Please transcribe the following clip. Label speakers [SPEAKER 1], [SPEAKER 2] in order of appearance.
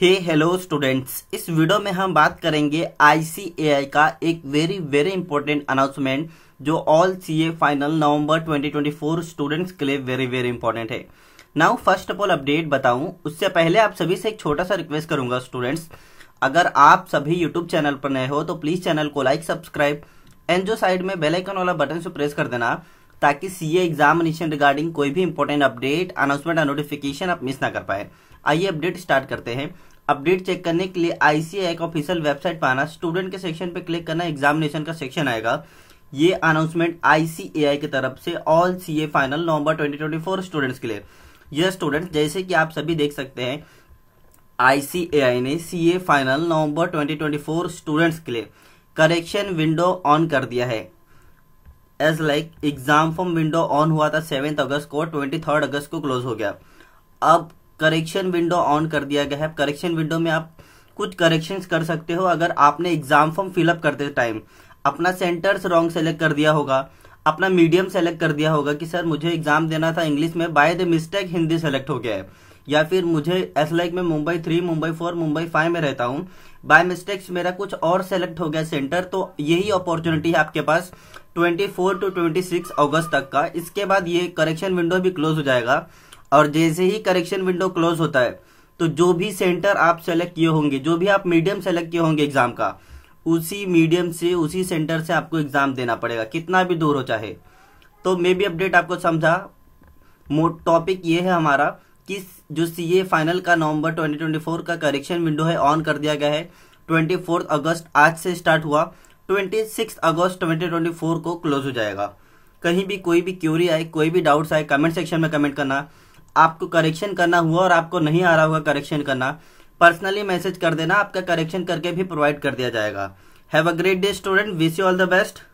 [SPEAKER 1] हे hello students इस video में हम बात करेंगे आईसीएआई का एक वेरी वेरी इंपॉर्टेंट अनाउंसमेंट जो all CA final November 2024 students के लिए वेरी वेरी इंपॉर्टेंट है now first of all update बताऊं उससे पहले आप सभी से एक छोटा सा रिक्वेस्ट करूंगा स्टूडेंट्स अगर आप सभी यूट्यूब चैनल पर नए हो तो प्लीज चैनल को लाइक सब्सक्राइब एंड जो साइड में बेलाइकन वाला बटन से प्रेस कर देना ताकि सीए एग्जामिनेशन रिगार्डिंग कोई भी इंपॉर्टेंट अपडेट अनाउंसमेंट या नोटिफिकेशन आप मिस ना कर पाए आइए अपडेट स्टार्ट करते हैं अपडेट चेक करने के लिए आईसीए का ऑफिशियल वेबसाइट पर आना स्टूडेंट के सेक्शन पे क्लिक करना एग्जामिनेशन का सेक्शन आएगा ये अनाउंसमेंट आईसीएआई की तरफ से all CA final November 2024 students के लिए यह स्टूडेंट्स जैसे कि आप सभी देख सकते हैं आईसीएआई ने सीए फाइनल नवंबर 2024 स्टूडेंट्स के लिए करेक्शन विंडो ऑन कर दिया है as like exam form window on हुआ था सेवेंथ अगस्त को ट्वेंटी थर्ड अगस्त को क्लोज हो गया अब करेक्शन विंडो ऑन कर दिया गया है करेक्शन विंडो में आप कुछ करेक्शन कर सकते हो अगर आपने एग्जाम फॉर्म फिलअप करते टाइम अपना सेंटर्स रॉन्ग सेलेक्ट कर दिया होगा अपना मीडियम सेलेक्ट कर दिया होगा कि सर मुझे एग्जाम देना था इंग्लिश में by the mistake Hindi select हो गया है या फिर मुझे ऐसा लाइक मैं Mumbai three Mumbai four Mumbai five में रहता हूँ बाय मिस्टेक्स मेरा कुछ और सेलेक्ट हो गया सेंटर तो यही अपॉर्चुनिटी है आपके पास 24 टू 26 अगस्त तक का इसके बाद ये करेक्शन विंडो भी क्लोज हो जाएगा और जैसे ही करेक्शन विंडो क्लोज होता है तो जो भी सेंटर आप सेलेक्ट किए होंगे जो भी आप मीडियम सेलेक्ट किए होंगे एग्जाम का उसी मीडियम से उसी सेंटर से आपको एग्जाम देना पड़ेगा कितना भी दूर हो चाहे तो मे बी अपडेट आपको समझा टॉपिक ये है हमारा किस जो सी ए फाइनल का नवंबर 2024 का करेक्शन विंडो है ऑन कर दिया गया है 24 अगस्त आज से स्टार्ट हुआ 26 अगस्त 2024 को क्लोज हो जाएगा कहीं भी कोई भी क्यूरी आए कोई भी डाउट्स आए कमेंट सेक्शन में कमेंट करना आपको करेक्शन करना हुआ और आपको नहीं आ रहा हुआ करेक्शन करना पर्सनली मैसेज कर देना आपका करेक्शन करके भी प्रोवाइड कर दिया जाएगा have a great day student wish you all the best